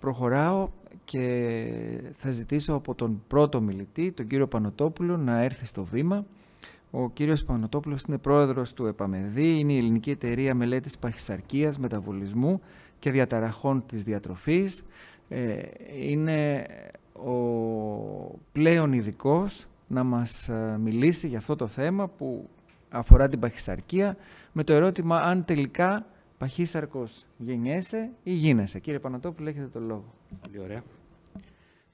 προχωράω και θα ζητήσω από τον πρώτο μιλητή, τον κύριο Πανοτόπουλο, να έρθει στο βήμα. Ο κύριος Πανοτόπουλος είναι πρόεδρος του ΕΠΑΜΕΔΗ, είναι η Ελληνική Εταιρεία Μελέτης Παχυσαρκίας, Μεταβολισμού και Διαταραχών της Διατροφής. Ε, είναι ο πλέον ειδικός να μας ε, μιλήσει για αυτό το θέμα που αφορά την παχυσαρκία με το ερώτημα αν τελικά Παχύσαρκος γεννιέσαι ή γίνεσαι. Κύριε Πανατόπουλο, έχετε το λόγο. Πολύ ωραία.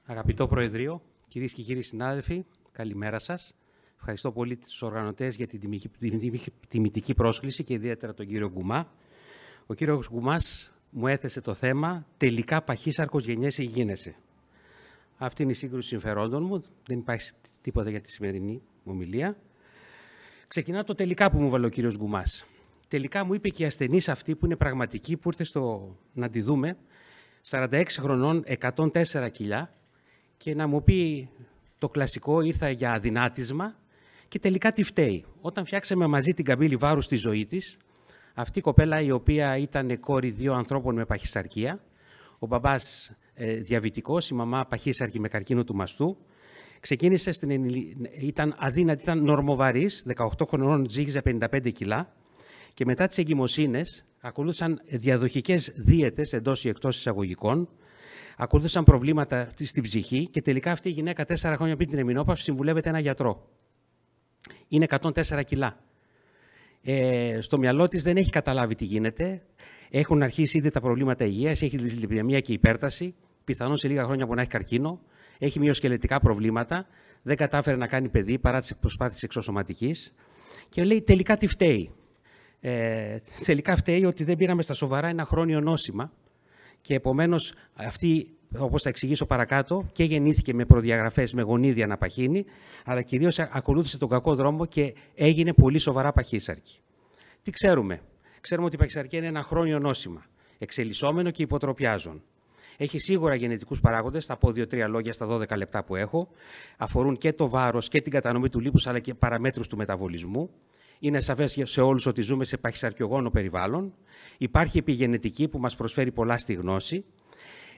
Αγαπητό Προεδρείο, κυρίες και κύριοι συνάδελφοι, καλημέρα σας. Ευχαριστώ πολύ τους οργανωτές για την τιμητική πρόσκληση και ιδιαίτερα τον κύριο Γκουμά. Ο κύριος Γκουμάς μου έθεσε το θέμα τελικά παχύσαρκος γεννιέσαι ή γίνεσαι. Αυτή είναι η σύγκρουση συμφερόντων μου. Δεν υπάρχει τίποτα για τη σημερινή ομιλία. Ξεκινάω το τελικά που μου βάλε ο κύριος Γκουμάς. Τελικά μου είπε και η ασθενής αυτή που είναι πραγματική, που ήρθε στο... να τη δούμε, 46 χρονών, 104 κιλά, και να μου πει το κλασικό, ήρθα για αδυνάτισμα και τελικά τη φταίει. Όταν φτιάξαμε μαζί την καμπύλη βάρους στη ζωή της, αυτή η κοπέλα η οποία ήταν κόρη δύο ανθρώπων με παχυσαρκία, ο μπαμπάς ε, διαβητικός, η μαμά παχύσαρκη με καρκίνο του μαστού, ξεκίνησε στην ήταν αδύνατη, ήταν νορμοβαρής, 18 χρονών, ζύγιζε 55 κιλά, και μετά τις εγκυμοσύνες ακολούθησαν διαδοχικές δίαιτες εντός ή διαδοχικέ προβλήματα στην ψυχή εντό η εκτο εισαγωγικων ακολουθησαν προβληματα στην τέσσερα χρόνια πριν την εμεινόπαυση συμβουλεύεται ένα γιατρό. Είναι 104 κιλά. Ε, στο μυαλό της δεν έχει καταλάβει τι γίνεται. Έχουν αρχίσει ήδη τα προβλήματα υγείας, έχει δυσλιπιδεμία και υπέρταση, πιθανόν σε λίγα χρόνια μπορεί να έχει καρκίνο, έχει μειοσκελετικά προβλήματα, δεν κατάφερε να κάνει παιδί παρά τις προσπάθειες εξωσωματικής. και λέει τελικά τι φταίει. Ε, τελικά φταίει ότι δεν πήραμε στα σοβαρά ένα χρόνιο νόσημα και επομένως αυτή, όπως θα εξηγήσω παρακάτω, και γεννήθηκε με προδιαγραφές με γονίδια να παχύνει, αλλά κυρίως ακολούθησε τον κακό δρόμο και έγινε πολύ σοβαρά παχύσαρκη. Τι ξέρουμε. Ξέρουμε ότι η παχυσαρκία είναι ένα χρόνιο νόσημα, εξελισσόμενο και υποτροπιάζον. Έχει σίγουρα γενετικούς παράγοντες, θα πω δύο-τρία λόγια στα 12 λεπτά που έχω. Αφορούν και το βάρος και την κατανομή του λίπους αλλά και παραμέτρους του μεταβολισμού. Είναι σαφές σε όλους ότι ζούμε σε παχυσαρκιογόνο περιβάλλον. Υπάρχει επιγενετική που μας προσφέρει πολλά στη γνώση.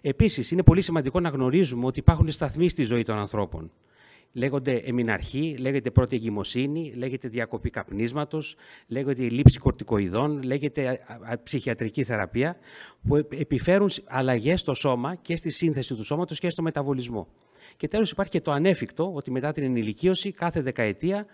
Επίσης, είναι πολύ σημαντικό να γνωρίζουμε ότι υπάρχουν σταθμοί στη ζωή των ανθρώπων. Λέγονται εμιναρχή, λέγεται πρώτη εγκυμοσύνη, λέγεται διακοπή καπνίσματος, λέγεται η λήψη κορτικοειδών, λέγεται ψυχιατρική θεραπεία, που επιφέρουν αλλαγές στο σώμα και στη σύνθεση του σώματος και στο μεταβολισμό. Και τέλος, υπάρχει και το ανέφικτο, ότι μετά την ενηλικίωση, κάθε δεκαετία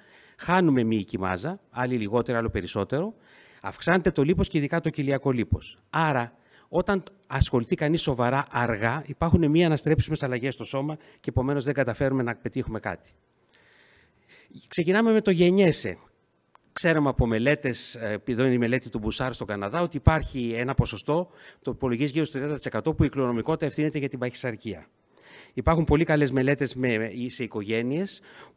Χάνουμε μυϊκή μάζα, άλλη λιγότερο, άλλο περισσότερο. Αυξάνεται το λίπος και ειδικά το κοιλιακό λίπος. Άρα, όταν ασχοληθεί κανείς σοβαρά αργά, υπάρχουν μία αναστρέψιμες αλλαγές στο σώμα και επομένως δεν καταφέρουμε να πετύχουμε κάτι. Ξεκινάμε με το γενιέσαι. Ξέραμε από μελέτες, ε, εδώ είναι η μελέτη του Μπουσάρ στον Καναδά, ότι υπάρχει ένα ποσοστό, το υπολογίζει γύρω στο 30% που η κληρονομικότητα ευθύνεται για την παχυσαρκία. Υπάρχουν πολύ καλές μελέτες ε, σε οικογένειες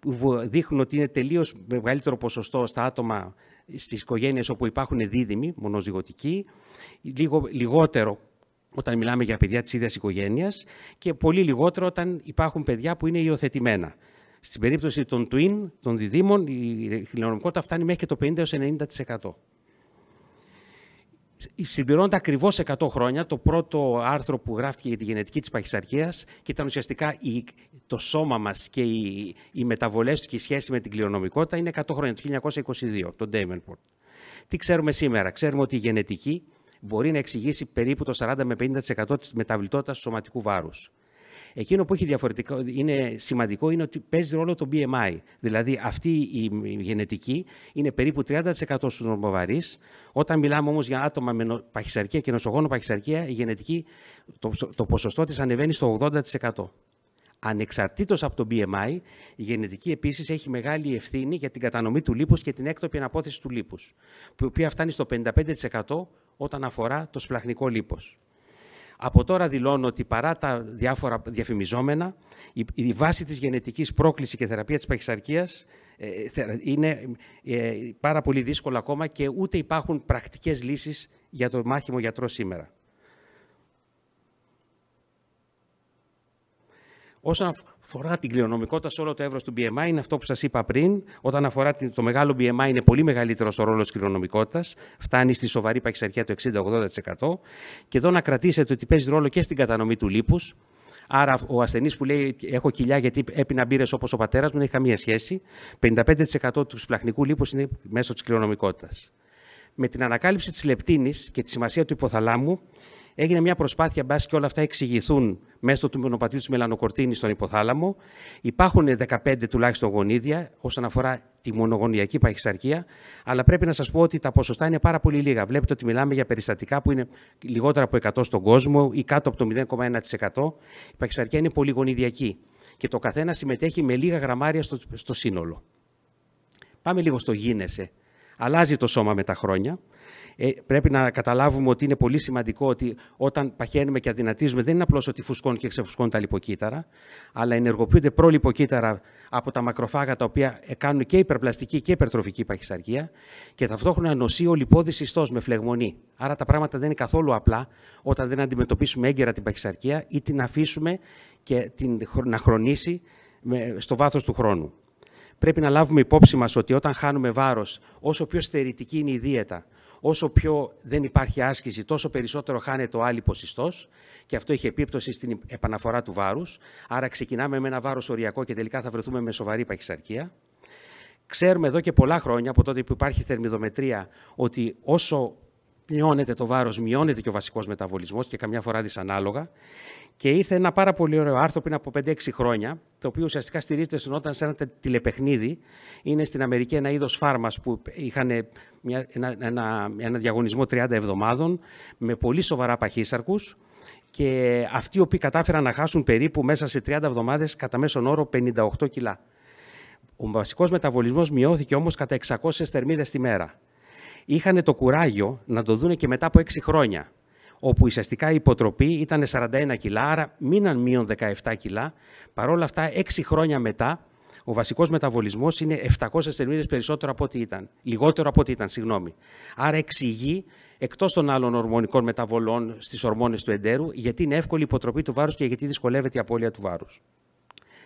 που δείχνουν ότι είναι τελείως μεγαλύτερο ποσοστό στα άτομα στις οικογένειες όπου υπάρχουν δίδυμοι, μονοζυγωτικοί, λίγο λιγότερο όταν μιλάμε για παιδιά της ίδιας οικογένειας και πολύ λιγότερο όταν υπάρχουν παιδιά που είναι υιοθετημένα. Στην περίπτωση των twin, των διδήμων, η χιλιονομικότητα φτάνει μέχρι και το 50-90%. Συμπληρώνονται ακριβώ 100 χρόνια. Το πρώτο άρθρο που γράφτηκε για τη γενετική της παχυσαρκίας και ήταν ουσιαστικά η, το σώμα μας και οι, οι μεταβολές του και η σχέση με την κληρονομικότητα είναι 100 χρόνια, το 1922, τον Ντέιμενπορτ. Τι ξέρουμε σήμερα, Ξέρουμε ότι η γενετική μπορεί να εξηγήσει περίπου το 40 με 50% της μεταβλητότητας του σωματικού βάρους. Εκείνο που έχει διαφορετικό, είναι σημαντικό είναι ότι παίζει ρόλο το BMI. Δηλαδή αυτή η γενετική είναι περίπου 30% στους νομοβαρείς. Όταν μιλάμε όμως για άτομα με παχυσαρκία και νοσογόνο παχυσαρκία, η γενετική, το, το ποσοστό της ανεβαίνει στο 80%. Ανεξαρτήτως από το BMI, η γενετική επίσης έχει μεγάλη ευθύνη για την κατανομή του λίπους και την έκτοπη αναπόθεση του λίπους, που η οποία φτάνει στο 55% όταν αφορά το σπλαχνικό λίπος. Από τώρα δηλώνω ότι παρά τα διάφορα διαφημιζόμενα, η, βάση της γενετικής πρόκλησης και θεραπεία της παχυσαρκίας ε, ε, είναι ε, πάρα πολύ δύσκολο ακόμα και ούτε υπάρχουν πρακτικές λύσεις για το μάχημο γιατρό σήμερα φορά την κληρονομικότητα σε όλο το εύρος του BMI. Είναι αυτό που σας είπα πριν. Όταν αφορά το μεγάλο BMI, είναι πολύ μεγαλύτερος ο ρόλος της κληρονομικότητας. Φτάνει στη σοβαρή παχυσαρκία το 60-80%. Και εδώ να κρατήσετε ότι παίζει ρόλο και στην κατανομή του λίπους. Άρα, ο ασθενής που λέει: Έχω κοιλιά γιατί έπεινα μπύρες όπως ο πατέρας μου, δεν έχει καμία σχέση. 55% του σπλαχνικού λίπους είναι μέσω της κληρονομικότητας. Με την ανακάλυψη της λεπτίνης και τη σημασία του υποθαλάμου, έγινε μια προσπάθεια, μπας και όλα αυτά εξηγηθούν μέσω του μονοπατίου της μελανοκορτίνης στον υποθάλαμο. Υπάρχουν 15 τουλάχιστον γονίδια όσον αφορά τη μονογωνιακή παχυσαρκία, αλλά πρέπει να σας πω ότι τα ποσοστά είναι πάρα πολύ λίγα. Βλέπετε ότι μιλάμε για περιστατικά που είναι λιγότερα από 100 στον κόσμο ή κάτω από το 0,1%. Η παχυσαρκία είναι πολυγονιδιακή και το καθένα συμμετέχει με λίγα γραμμάρια στο, στο σύνολο. Πάμε λίγο στο γίνεσαι. Αλλάζει το σώμα με τα χρόνια ε, πρέπει να καταλάβουμε ότι είναι πολύ σημαντικό ότι όταν παχαίνουμε και αδυνατίζουμε, δεν είναι απλώς ότι φουσκώνουν και ξεφουσκώνουν τα λιποκύτταρα, αλλά ενεργοποιούνται προλιποκύτταρα από τα μακροφάγα τα οποία ε, κάνουν και υπερπλαστική και υπερτροφική παχυσαρκία και ταυτόχρονα νοσεί ο λιπόδη ιστός με φλεγμονή. Άρα τα πράγματα δεν είναι καθόλου απλά όταν δεν αντιμετωπίσουμε έγκαιρα την παχυσαρκία ή την αφήσουμε και την, να χρονίσει στο βάθος του χρόνου πρέπει να λάβουμε υπόψη μας ότι όταν χάνουμε βάρος, όσο πιο στερητική είναι η δίαιτα, Όσο πιο δεν υπάρχει άσκηση, τόσο περισσότερο χάνεται ο άλλη ποσοστό. και αυτό έχει επίπτωση στην επαναφορά του βάρους. Άρα ξεκινάμε με ένα βάρος οριακό και τελικά θα βρεθούμε με σοβαρή παχυσαρκία. Ξέρουμε εδώ και πολλά χρόνια από τότε που υπάρχει θερμιδομετρία ότι όσο μειώνεται το βάρος, μειώνεται και ο βασικός μεταβολισμός και καμιά φορά δυσανάλογα. Και ήρθε ένα πάρα πολύ ωραίο άρθρο πριν από 5-6 χρόνια, το οποίο ουσιαστικά στηρίζεται όταν σε ένα τηλεπαιχνίδι. Είναι στην Αμερική ένα είδος φάρμας που είχαν μια, ένα, ένα, διαγωνισμό 30 εβδομάδων με πολύ σοβαρά παχύσαρκους και αυτοί οι οποίοι κατάφεραν να χάσουν περίπου μέσα σε 30 εβδομάδες κατά μέσον όρο 58 κιλά. Ο βασικός μεταβολισμός μειώθηκε όμως κατά 600 θερμίδες τη μέρα είχαν το κουράγιο να το δούνε και μετά από 6 χρόνια, όπου ουσιαστικά η υποτροπή ήταν 41 κιλά, άρα μείναν μείον 17 κιλά. Παρ' όλα αυτά, 6 χρόνια μετά, ο βασικός μεταβολισμός είναι 700 θερμίδες περισσότερο από ό,τι ήταν. Λιγότερο από ό,τι ήταν, συγγνώμη. Άρα εξηγεί, εκτός των άλλων ορμονικών μεταβολών στις ορμόνες του εντέρου, γιατί είναι εύκολη η υποτροπή του βάρους και γιατί δυσκολεύεται η απώλεια του βάρους.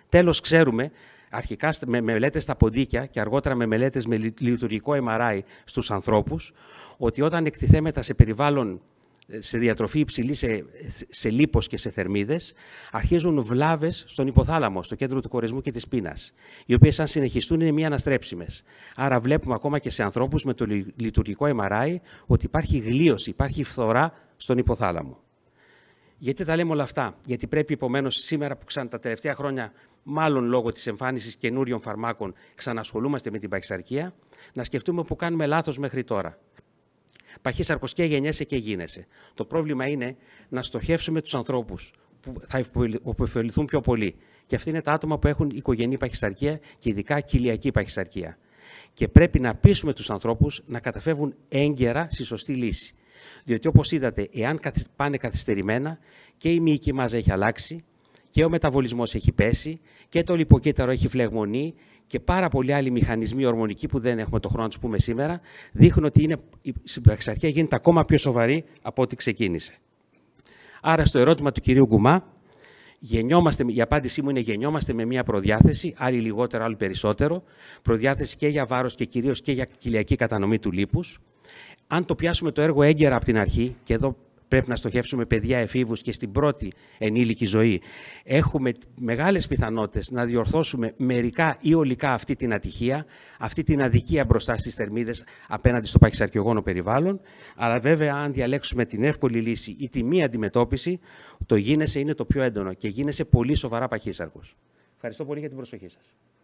Τέλος, ξέρουμε αρχικά με μελέτες στα ποντίκια και αργότερα με μελέτες με λειτουργικό MRI στους ανθρώπους, ότι όταν εκτιθέμετα σε περιβάλλον ε, σε διατροφή υψηλή σε, σε λίπος και σε θερμίδες, αρχίζουν βλάβες στον υποθάλαμο, στο κέντρο του κορεσμού και της πείνας, οι οποίες αν συνεχιστούν είναι μη αναστρέψιμες. Άρα βλέπουμε ακόμα και σε ανθρώπους με το λειτουργικό MRI ότι υπάρχει γλίωση, υπάρχει φθορά στον υποθάλαμο. Γιατί τα λέμε όλα αυτά, γιατί πρέπει επομένως σήμερα που ξανά τα τελευταία χρόνια μάλλον λόγω της εμφάνισης καινούριων φαρμάκων, ξανασχολούμαστε με την παχυσαρκία, να σκεφτούμε που κάνουμε λάθος μέχρι τώρα. Παχύσαρκος και γεννιέσαι και γίνεσαι. Το πρόβλημα είναι να στοχεύσουμε τους ανθρώπους που θα υποφεληθούν πιο πολύ. Και αυτοί είναι τα άτομα που έχουν οικογενή παχυσαρκία και ειδικά κοιλιακή παχυσαρκία. Και πρέπει να πείσουμε τους ανθρώπους να καταφεύγουν έγκαιρα στη σωστή λύση. Διότι όπως είδατε, εάν πάνε καθυστερημένα και η μυϊκή μάζα έχει αλλάξει, και ο μεταβολισμός έχει πέσει και το λιποκύτταρο έχει φλεγμονεί και πάρα πολλοί άλλοι μηχανισμοί ορμονικοί που δεν έχουμε το χρόνο να τους πούμε σήμερα, δείχνουν ότι είναι, η συμπραξαρχία γίνεται ακόμα πιο σοβαρή από ό,τι ξεκίνησε. Άρα, στο ερώτημα του κυρίου Γκουμά, η απάντησή μου είναι γεννιόμαστε με μια προδιάθεση, άλλη λιγότερο, άλλη περισσότερο, προδιάθεση και για βάρος και κυρίως και για κοιλιακή κατανομή του λίπους. Αν το πιάσουμε το έργο έγκαιρα από την αρχή, και εδώ πρέπει να στοχεύσουμε παιδιά εφήβους και στην πρώτη ενήλικη ζωή. Έχουμε μεγάλες πιθανότητες να διορθώσουμε μερικά ή ολικά αυτή την ατυχία, αυτή την αδικία μπροστά στις θερμίδες απέναντι στο παχυσαρκιογόνο περιβάλλον. Αλλά βέβαια αν διαλέξουμε την εύκολη λύση ή τη μία αντιμετώπιση, το γίνεσαι είναι το πιο έντονο και γίνεσαι πολύ σοβαρά παχύσαρκος. Ευχαριστώ πολύ για την προσοχή σας.